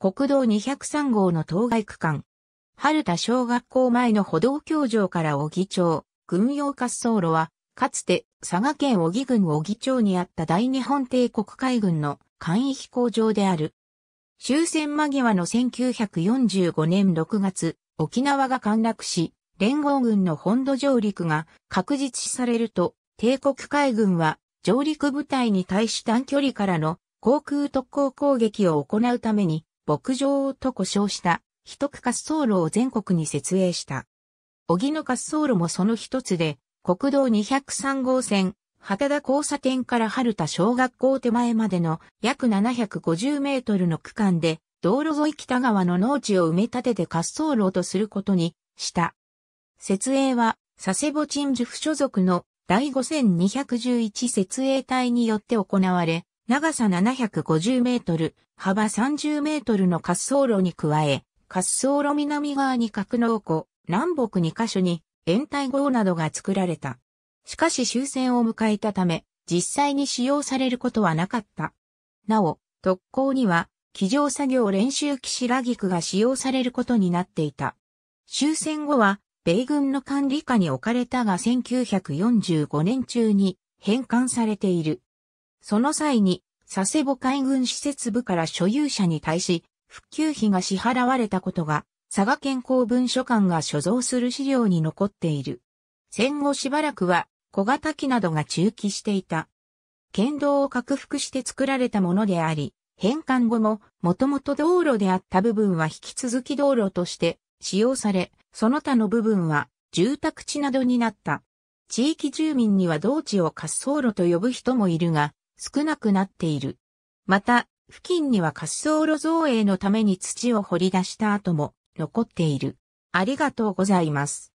国道203号の当該区間。春田小学校前の歩道橋上から小木町、軍用滑走路は、かつて佐賀県小木郡小木町にあった大日本帝国海軍の簡易飛行場である。終戦間際の1945年6月、沖縄が陥落し、連合軍の本土上陸が確実視されると、帝国海軍は上陸部隊に対し短距離からの航空特攻攻撃を行うために牧場と呼称した一区滑走路を全国に設営した。小木の滑走路もその一つで、国道203号線、畑田交差点から春田小学校手前までの約750メートルの区間で、道路沿い北側の農地を埋め立てて滑走路とすることにした。設営は、佐世保鎮樹府所属の第5211設営隊によって行われ、長さ750メートル、幅30メートルの滑走路に加え、滑走路南側に格納庫、南北2カ所に延滞号などが作られた。しかし終戦を迎えたため、実際に使用されることはなかった。なお、特攻には、機上作業練習機ギクが使用されることになっていた。終戦後は、米軍の管理下に置かれたが1945年中に返還されている。その際に、佐世保海軍施設部から所有者に対し、復旧費が支払われたことが、佐賀県公文書館が所蔵する資料に残っている。戦後しばらくは、小型機などが中期していた。県道を拡幅して作られたものであり、返還後も、もともと道路であった部分は引き続き道路として使用され、その他の部分は住宅地などになった。地域住民には道地を滑走路と呼ぶ人もいるが、少なくなっている。また、付近には滑走路造営のために土を掘り出した跡も残っている。ありがとうございます。